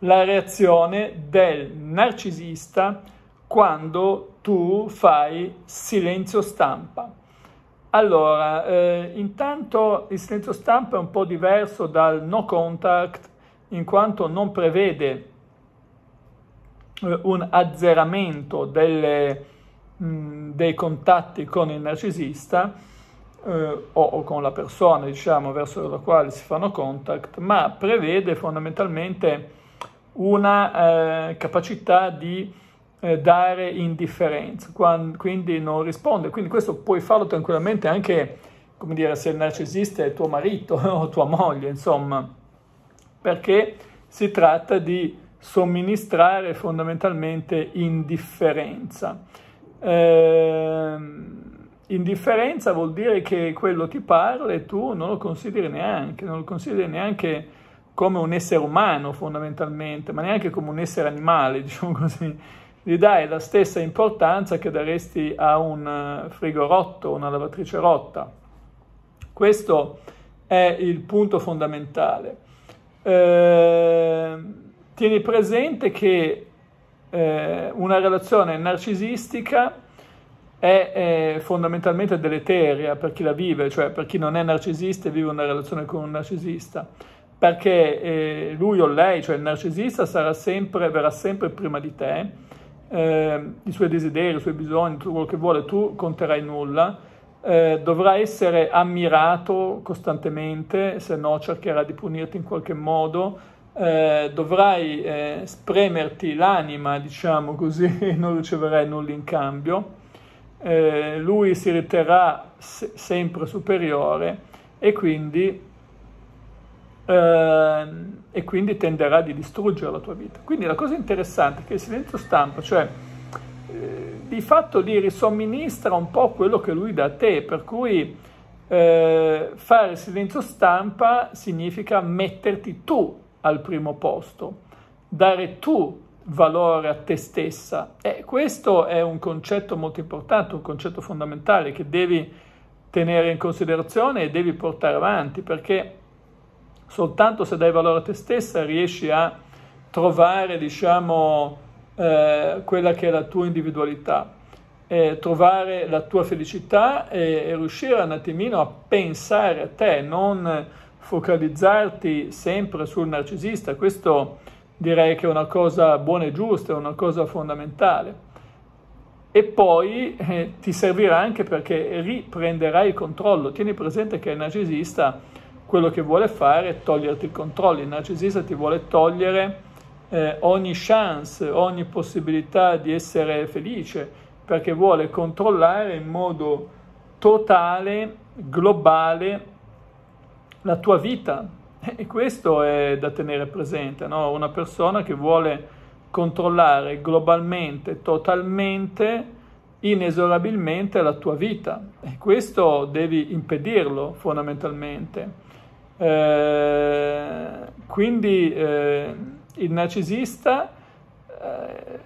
la reazione del narcisista quando tu fai silenzio stampa. Allora, eh, intanto il silenzio stampa è un po' diverso dal no contact in quanto non prevede eh, un azzeramento delle, mh, dei contatti con il narcisista eh, o, o, con la persona, diciamo, verso la quale si fanno contact, ma prevede fondamentalmente una eh, capacità di eh, dare indifferenza, quando, quindi non risponde. Quindi questo puoi farlo tranquillamente anche, come dire, se il narcisista è tuo marito o tua moglie, insomma, perché si tratta di somministrare fondamentalmente indifferenza. Eh, indifferenza vuol dire che quello ti parla e tu non lo consideri neanche, non lo consideri neanche come un essere umano fondamentalmente, ma neanche come un essere animale, diciamo così. Gli dai la stessa importanza che daresti a un eh, frigo rotto, una lavatrice rotta. Questo è il punto fondamentale. Eh, tieni presente che eh, una relazione narcisistica è, è fondamentalmente deleteria per chi la vive, cioè per chi non è narcisista e vive una relazione con un narcisista perché eh, lui o lei, cioè il narcisista, sarà sempre, verrà sempre prima di te, eh, i suoi desideri, i suoi bisogni, tutto quello che vuole, tu conterai nulla, eh, dovrà essere ammirato costantemente, se no cercherà di punirti in qualche modo, eh, dovrai eh, spremerti l'anima, diciamo così, e non riceverai nulla in cambio, eh, lui si riterrà se- sempre superiore e quindi Ehm, e quindi tenderà a distruggere la tua vita. Quindi la cosa interessante è che il silenzio stampa, cioè eh, di fatto lì risomministra un po' quello che lui dà a te, per cui eh, fare silenzio stampa significa metterti tu al primo posto, dare tu valore a te stessa. E questo è un concetto molto importante, un concetto fondamentale che devi tenere in considerazione e devi portare avanti perché Soltanto se dai valore a te stessa riesci a trovare, diciamo, eh, quella che è la tua individualità, eh, trovare la tua felicità e, e, riuscire un attimino a pensare a te, non focalizzarti sempre sul narcisista. Questo direi che è una cosa buona e giusta, è una cosa fondamentale. E poi eh, ti servirà anche perché riprenderai il controllo. Tieni presente che il narcisista quello che vuole fare è toglierti il controllo. Il narcisista ti vuole togliere eh, ogni chance, ogni possibilità di essere felice, perché vuole controllare in modo totale, globale, la tua vita. E questo è da tenere presente, no? una persona che vuole controllare globalmente, totalmente, inesorabilmente la tua vita. E questo devi impedirlo fondamentalmente eh, quindi eh, il narcisista eh,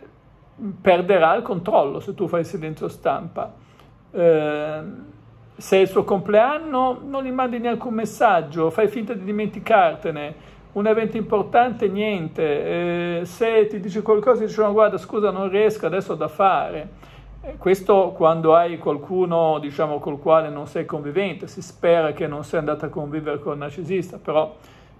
perderà il controllo se tu fai silenzio stampa. Eh, se è il suo compleanno non gli mandi neanche un messaggio, fai finta di dimenticartene. Un evento importante, niente. Eh, se ti dice qualcosa, dice no, guarda, scusa, non riesco, adesso ho da fare. Questo quando hai qualcuno, diciamo, col quale non sei convivente, si spera che non sei andato a convivere con un narcisista, però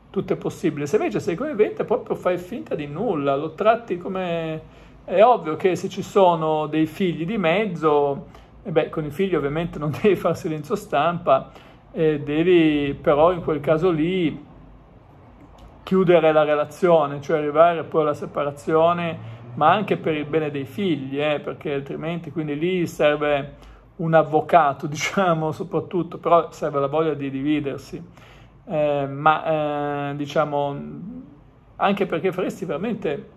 tutto è possibile. Se invece sei convivente, proprio fai finta di nulla, lo tratti come... È ovvio che se ci sono dei figli di mezzo, e eh beh, con i figli ovviamente non devi fare silenzio stampa, eh, devi però in quel caso lì chiudere la relazione, cioè arrivare poi alla separazione ma anche per il bene dei figli, eh, perché altrimenti quindi lì serve un avvocato, diciamo, soprattutto, però serve la voglia di dividersi. Eh, ma eh, diciamo anche perché faresti veramente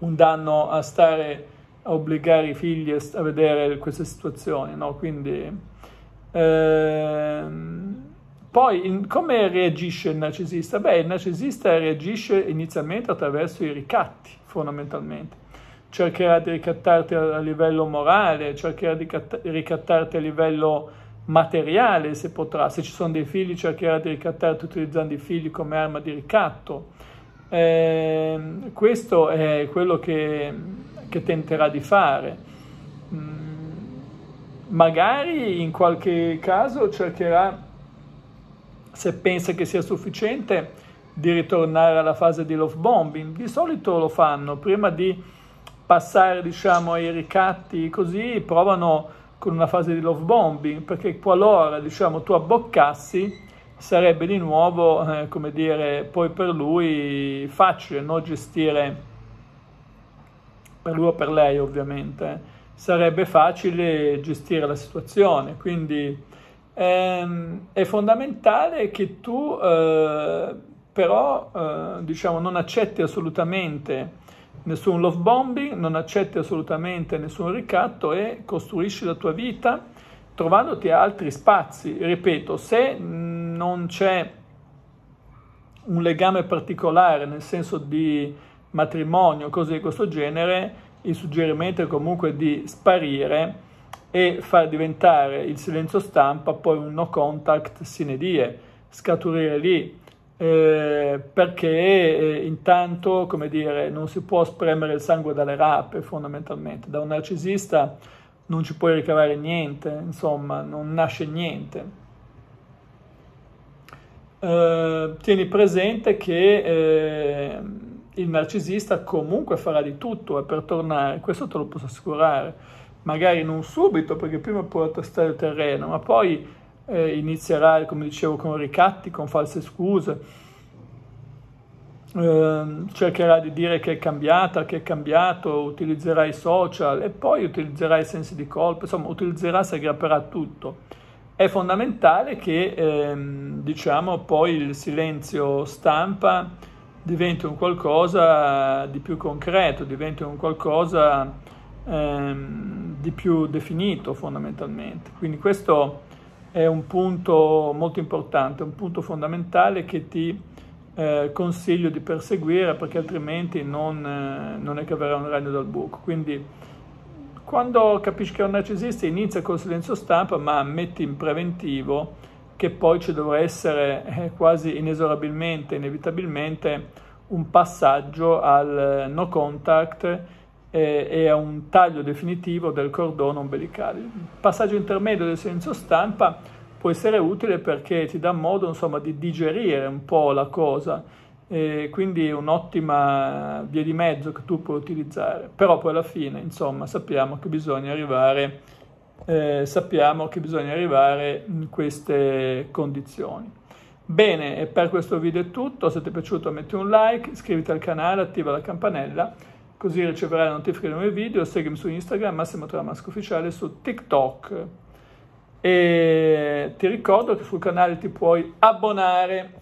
un danno a stare a obbligare i figli a vedere queste situazioni, no? Quindi ehm, poi in, come reagisce il narcisista? Beh, il narcisista reagisce inizialmente attraverso i ricatti, fondamentalmente. Cercherà di ricattarti a, a livello morale, cercherà di cat- ricattarti a livello materiale se potrà. Se ci sono dei figli cercherà di ricattarti utilizzando i figli come arma di ricatto. Eh, questo è quello che, che tenterà di fare. Mm, magari in qualche caso cercherà se pensa che sia sufficiente di ritornare alla fase di love bombing. Di solito lo fanno prima di passare diciamo, ai ricatti così provano con una fase di love bombing perché qualora diciamo, tu abboccassi sarebbe di nuovo eh, come dire poi per lui facile no? gestire per lui o per lei ovviamente eh. sarebbe facile gestire la situazione quindi Ehm, è fondamentale che tu eh, però eh, diciamo, non accetti assolutamente nessun love bombing, non accetti assolutamente nessun ricatto e costruisci la tua vita trovandoti altri spazi. Ripeto, se non c'è un legame particolare nel senso di matrimonio, cose di questo genere, il suggerimento è comunque di sparire e far diventare il silenzio stampa poi un no contact sine die, scaturire lì, eh, perché eh, intanto, come dire, non si può spremere il sangue dalle rape fondamentalmente, da un narcisista non ci puoi ricavare niente, insomma, non nasce niente. Eh, tieni presente che eh, il narcisista comunque farà di tutto per tornare, questo te lo posso assicurare magari non subito perché prima può attestare il terreno, ma poi eh, inizierà, come dicevo, con ricatti, con false scuse, eh, cercherà di dire che è cambiata, che è cambiato, utilizzerà i social e poi utilizzerà i sensi di colpa, insomma utilizzerà, si aggrapperà a tutto. È fondamentale che ehm, diciamo poi il silenzio stampa diventi un qualcosa di più concreto, diventi un qualcosa ehm, di più definito fondamentalmente. Quindi questo è un punto molto importante, un punto fondamentale che ti eh, consiglio di perseguire perché altrimenti non, eh, non ne caverà un ragno dal buco. Quindi quando capisci che è un narcisista inizia col silenzio stampa ma metti in preventivo che poi ci dovrà essere eh, quasi inesorabilmente, inevitabilmente un passaggio al eh, no contact e, e a un taglio definitivo del cordone ombelicale. Il passaggio intermedio del senso stampa può essere utile perché ti dà modo insomma, di digerire un po' la cosa, e quindi è un'ottima via di mezzo che tu puoi utilizzare. Però poi alla fine insomma, sappiamo che bisogna arrivare eh, sappiamo che bisogna arrivare in queste condizioni. Bene, per questo video è tutto, se ti è piaciuto metti un like, iscriviti al canale, attiva la campanella così riceverai la notifica dei nuovi video, seguimi su Instagram, Massimo Tramasco Ufficiale, su TikTok. E ti ricordo che sul canale ti puoi abbonare.